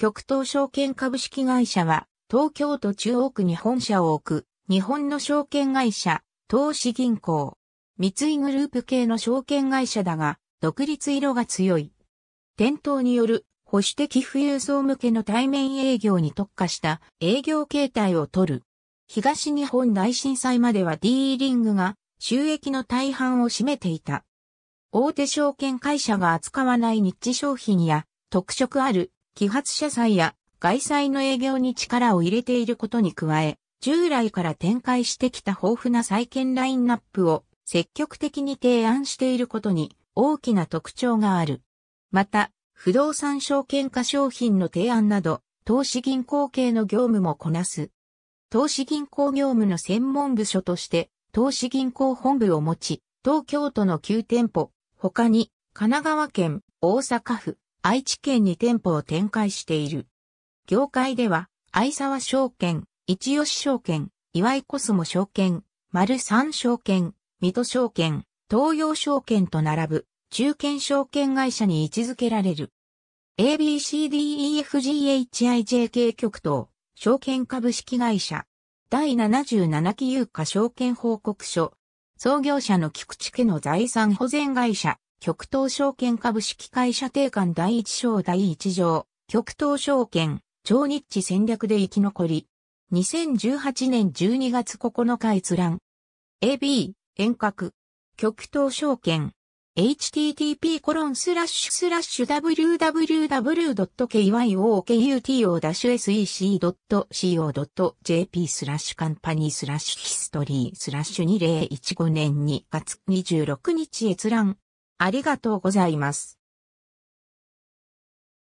極東証券株式会社は、東京都中央区に本社を置く、日本の証券会社、投資銀行。三井グループ系の証券会社だが、独立色が強い。店頭による保守的富裕層向けの対面営業に特化した営業形態を取る。東日本大震災までは D リングが収益の大半を占めていた。大手証券会社が扱わないニッチ商品や特色ある揮発車載や外載の営業に力を入れていることに加え、従来から展開してきた豊富な再建ラインナップを積極的に提案していることに大きな特徴がある。また、不動産証券化商品の提案など、投資銀行系の業務もこなす。投資銀行業務の専門部署として、投資銀行本部を持ち、東京都の9店舗、他に、神奈川県、大阪府、愛知県に店舗を展開している。業界では、愛沢証券、一吉証券、岩井コスモ証券、丸三証券、水戸証券、東洋証券と並ぶ中堅証券会社に位置づけられる。ABCDEFGHIJK 局等、証券株式会社、第77期有価証券報告書、創業者の菊池家の財産保全会社、極東証券株式会社定款第一章第一条、極東証券、超日地戦略で生き残り、2018年12月9日閲覧。AB、遠隔、極東証券、http コロンスラッシュスラッシュ www.kyokuto-sec.co.jp スラッシュカンパニースラッシュヒストリースラッシュ2015年2月26日閲覧ありがとうございます。